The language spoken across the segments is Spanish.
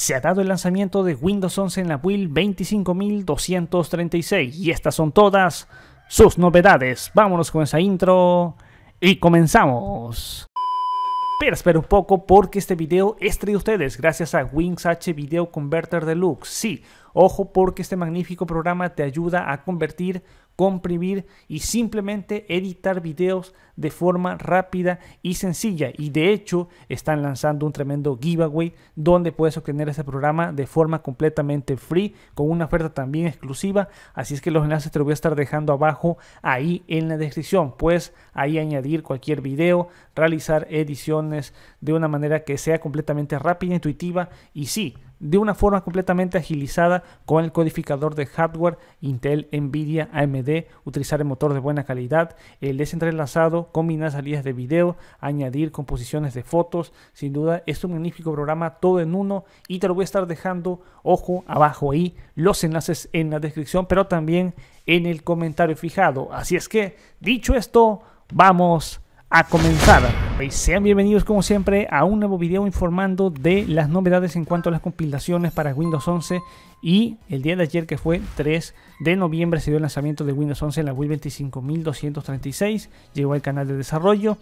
se ha dado el lanzamiento de Windows 11 en la build 25236 y estas son todas sus novedades. Vámonos con esa intro y comenzamos. Pero espera un poco porque este video es de ustedes gracias a Wings H Video Converter Deluxe. Sí, ojo porque este magnífico programa te ayuda a convertir comprimir y simplemente editar videos de forma rápida y sencilla. Y de hecho están lanzando un tremendo giveaway donde puedes obtener ese programa de forma completamente free con una oferta también exclusiva. Así es que los enlaces te los voy a estar dejando abajo ahí en la descripción. Puedes ahí añadir cualquier video, realizar ediciones de una manera que sea completamente rápida, e intuitiva y sí, de una forma completamente agilizada con el codificador de hardware Intel, Nvidia, AMD, utilizar el motor de buena calidad, el desentrelazado, combinar salidas de video, añadir composiciones de fotos, sin duda es un magnífico programa todo en uno y te lo voy a estar dejando, ojo, abajo ahí, los enlaces en la descripción, pero también en el comentario fijado. Así es que, dicho esto, vamos a comenzar sean bienvenidos como siempre a un nuevo video informando de las novedades en cuanto a las compilaciones para Windows 11 y el día de ayer que fue 3 de noviembre se dio el lanzamiento de Windows 11 en la Wii 25236, llegó al canal de desarrollo,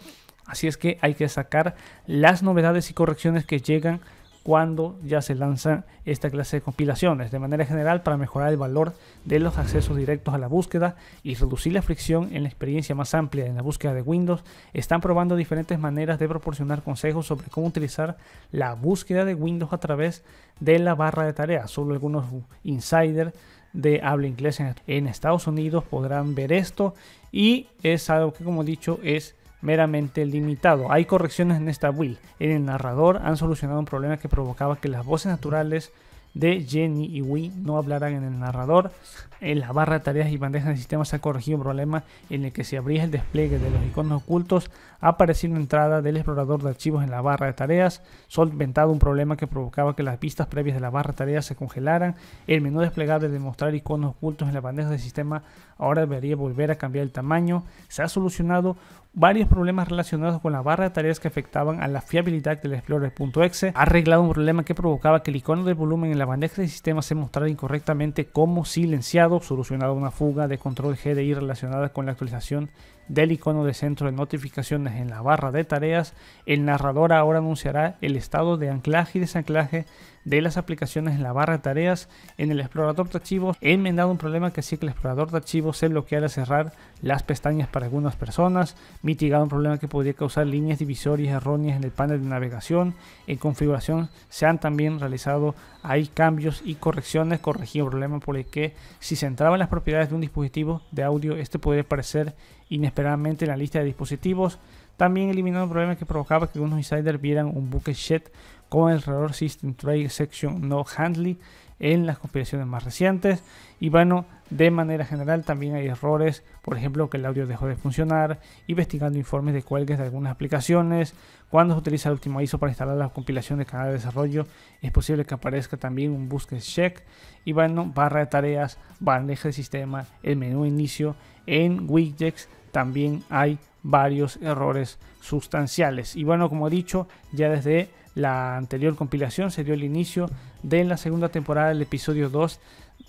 así es que hay que sacar las novedades y correcciones que llegan cuando ya se lanza esta clase de compilaciones, de manera general para mejorar el valor de los accesos directos a la búsqueda y reducir la fricción en la experiencia más amplia en la búsqueda de Windows, están probando diferentes maneras de proporcionar consejos sobre cómo utilizar la búsqueda de Windows a través de la barra de tareas. Solo algunos insiders de habla inglesa en Estados Unidos podrán ver esto y es algo que como he dicho es meramente limitado. Hay correcciones en esta build. En el narrador han solucionado un problema que provocaba que las voces naturales de Jenny y Wii no hablarán en el narrador. En eh, la barra de tareas y bandeja de sistema se ha corregido un problema en el que se abría el despliegue de los iconos ocultos aparecido una entrada del explorador de archivos en la barra de tareas, solventado un problema que provocaba que las vistas previas de la barra de tareas se congelaran. El menú desplegable de mostrar iconos ocultos en la bandeja de sistema ahora debería volver a cambiar el tamaño. Se ha solucionado varios problemas relacionados con la barra de tareas que afectaban a la fiabilidad del explorer.exe. Ha arreglado un problema que provocaba que el icono de volumen en la bandeja de sistema se mostrará incorrectamente como silenciado, solucionado una fuga de control GDI relacionada con la actualización del icono de centro de notificaciones en la barra de tareas, el narrador ahora anunciará el estado de anclaje y desanclaje de las aplicaciones en la barra de tareas en el explorador de archivos. He enmendado un problema que hacía que el explorador de archivos se bloqueara al cerrar las pestañas para algunas personas, mitigado un problema que podría causar líneas divisorias erróneas en el panel de navegación. En configuración se han también realizado hay cambios y correcciones, corregí un problema por el que si se entraba en las propiedades de un dispositivo de audio, este podría aparecer inesperadamente en la lista de dispositivos. También eliminado un problema que provocaba que algunos insiders vieran un buque shed con el Error System Trade Section No Handling en las compilaciones más recientes. Y bueno, de manera general también hay errores, por ejemplo, que el audio dejó de funcionar, investigando informes de cuelgues de algunas aplicaciones. Cuando se utiliza el último ISO para instalar la compilación de canal de desarrollo, es posible que aparezca también un busque check. Y bueno, barra de tareas, bandeja de sistema, el menú inicio. En widgets también hay varios errores sustanciales. Y bueno, como he dicho, ya desde la anterior compilación se dio el inicio de la segunda temporada del episodio 2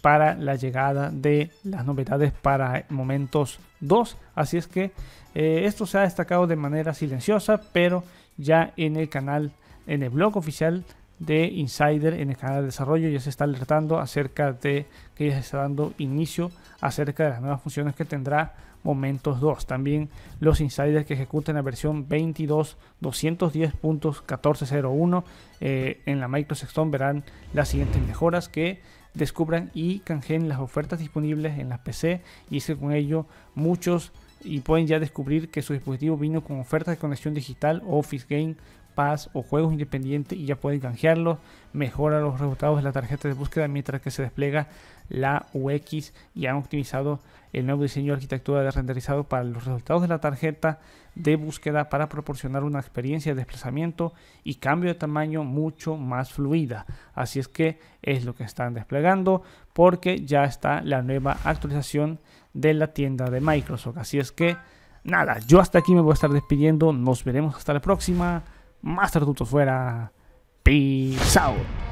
para la llegada de las novedades para Momentos 2. Así es que eh, esto se ha destacado de manera silenciosa, pero ya en el canal, en el blog oficial de Insider, en el canal de desarrollo, ya se está alertando acerca de que ya se está dando inicio acerca de las nuevas funciones que tendrá momentos 2. También los insiders que ejecutan la versión 22 210.1401 eh, en la Microsoft verán las siguientes mejoras que descubran y canjeen las ofertas disponibles en las PC y con ello muchos y pueden ya descubrir que su dispositivo vino con ofertas de conexión digital o Office Game o juegos independientes y ya pueden canjearlos. Mejora los resultados de la tarjeta de búsqueda mientras que se despliega la UX y han optimizado el nuevo diseño de arquitectura de renderizado para los resultados de la tarjeta de búsqueda para proporcionar una experiencia de desplazamiento y cambio de tamaño mucho más fluida. Así es que es lo que están desplegando porque ya está la nueva actualización de la tienda de Microsoft. Así es que nada, yo hasta aquí me voy a estar despidiendo. Nos veremos hasta la próxima. Master Tutos fuera. Peace out.